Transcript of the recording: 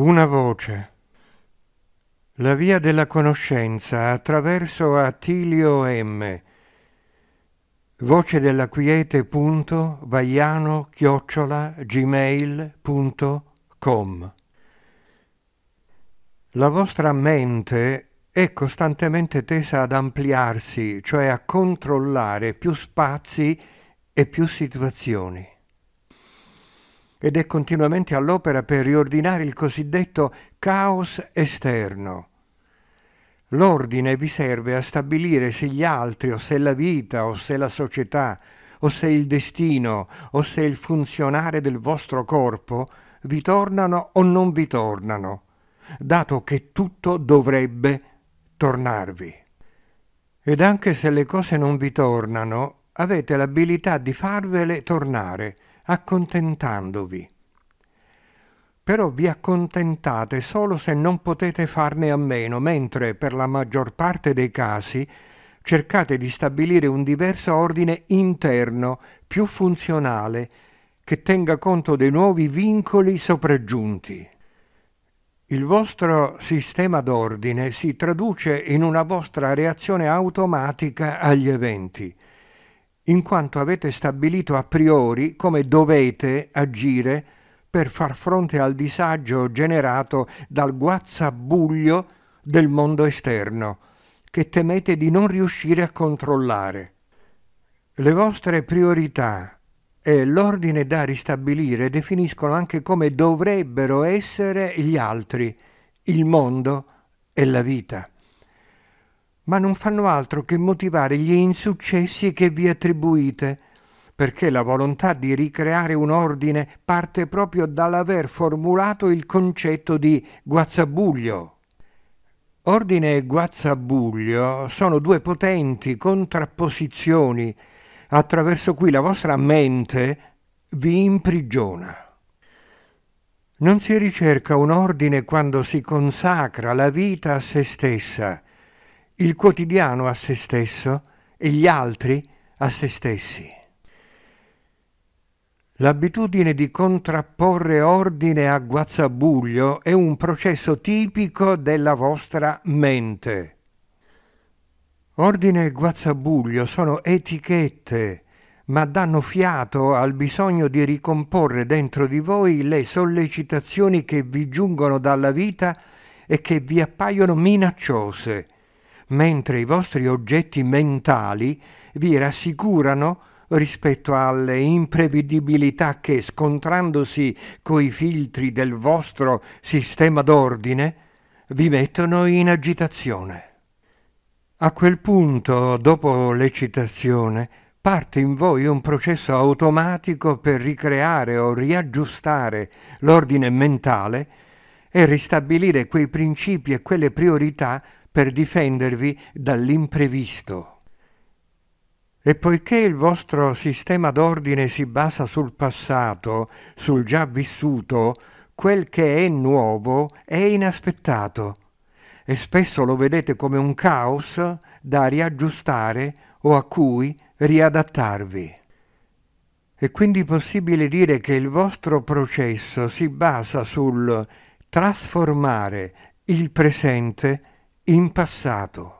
Una voce. La via della conoscenza attraverso Attilio M. Voce della quiete.vaiano chiocciola gmail.com La vostra mente è costantemente tesa ad ampliarsi, cioè a controllare più spazi e più situazioni ed è continuamente all'opera per riordinare il cosiddetto caos esterno. L'ordine vi serve a stabilire se gli altri o se la vita o se la società o se il destino o se il funzionare del vostro corpo vi tornano o non vi tornano, dato che tutto dovrebbe tornarvi. Ed anche se le cose non vi tornano, avete l'abilità di farvele tornare, accontentandovi. Però vi accontentate solo se non potete farne a meno, mentre per la maggior parte dei casi cercate di stabilire un diverso ordine interno, più funzionale, che tenga conto dei nuovi vincoli sopraggiunti. Il vostro sistema d'ordine si traduce in una vostra reazione automatica agli eventi in quanto avete stabilito a priori come dovete agire per far fronte al disagio generato dal guazzabuglio del mondo esterno, che temete di non riuscire a controllare. Le vostre priorità e l'ordine da ristabilire definiscono anche come dovrebbero essere gli altri, il mondo e la vita ma non fanno altro che motivare gli insuccessi che vi attribuite, perché la volontà di ricreare un ordine parte proprio dall'aver formulato il concetto di guazzabuglio. Ordine e guazzabuglio sono due potenti contrapposizioni attraverso cui la vostra mente vi imprigiona. Non si ricerca un ordine quando si consacra la vita a se stessa, il quotidiano a se stesso e gli altri a se stessi. L'abitudine di contrapporre ordine a guazzabuglio è un processo tipico della vostra mente. Ordine e guazzabuglio sono etichette, ma danno fiato al bisogno di ricomporre dentro di voi le sollecitazioni che vi giungono dalla vita e che vi appaiono minacciose mentre i vostri oggetti mentali vi rassicurano rispetto alle imprevedibilità che, scontrandosi coi filtri del vostro sistema d'ordine, vi mettono in agitazione. A quel punto, dopo l'eccitazione, parte in voi un processo automatico per ricreare o riaggiustare l'ordine mentale e ristabilire quei principi e quelle priorità per difendervi dall'imprevisto. E poiché il vostro sistema d'ordine si basa sul passato, sul già vissuto, quel che è nuovo è inaspettato e spesso lo vedete come un caos da riaggiustare o a cui riadattarvi. È quindi possibile dire che il vostro processo si basa sul trasformare il presente in passato.